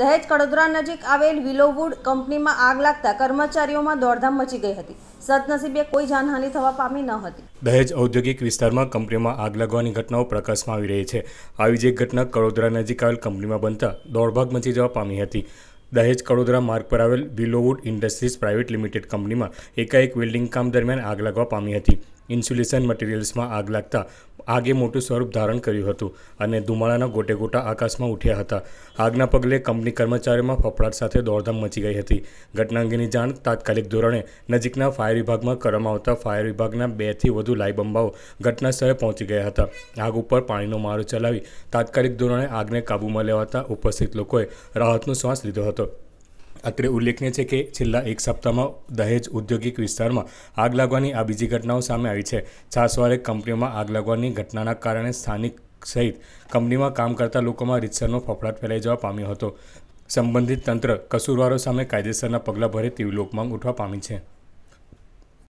દહેજ કડોદરા નજીક આવેલ વિલોવુડ કંપનીમાં આગ લાગતા કર્મચારીઓમાં દોડધામ મચી ગઈ હતી સદનસીબે કોઈ જાનહાનિ થવા પામી ન હતી દહેજ ઔદ્યોગિક વિસ્તારમાં કંપનીમાં આગ લાગવાની ઘટનાઓ પ્રકાશમાં આવી રહી છે આવી જ એક ઘટના કડોદરા નજીક આવેલ કંપનીમાં બનતા દોડભાગ મચી જવા પામી હતી દહેજ કડોદરા માર્ગ પર આવેલ વિલોવુડ ઇન્ડસ્ટ્રીઝ પ્રાઇવેટ લિમિટેડ કંપનીમાં એકાએક વેલ્ડિંગ કામ દરમિયાન આગ લાગવા પામી હતી ઇન્સ્યુલેશન મટીરિયલ્સમાં આગ લાગતા આગે મોટું સ્વરૂપ ધારણ કર્યું હતું અને ધુમાળાના ગોટે ગોટા આકાશમાં ઉઠ્યા હતા આગના પગલે કંપની કર્મચારીઓમાં ફફડાટ સાથે દોડધામ મચી ગઈ હતી ઘટના અંગેની જાણ તાત્કાલિક ધોરણે નજીકના ફાયર વિભાગમાં કરવામાં આવતા ફાયર વિભાગના બેથી વધુ લાઈબંબાઓ ઘટનાસ્થળે પહોંચી ગયા હતા આગ ઉપર પાણીનો મારો ચલાવી તાત્કાલિક ધોરણે આગને કાબૂમાં લેવાતા ઉપસ્થિત લોકોએ રાહતનો શ્વાસ લીધો હતો અત્રે ઉલ્લેખનીય છે કે છેલ્લા એક સપ્તાહમાં દહેજ ઔદ્યોગિક વિસ્તારમાં આગ લાગવાની આ બીજી ઘટનાઓ સામે આવી છે છાસવારે કંપનીઓમાં આગ લાગવાની ઘટનાના કારણે સ્થાનિક સહિત કંપનીમાં કામ કરતા લોકોમાં રીતસરનો ફફડાટ ફેલાઈ જવા પામ્યો હતો સંબંધિત તંત્ર કસૂરવારો સામે કાયદેસરના પગલાં ભરે તેવી લોકમાંગ ઉઠવા પામી છે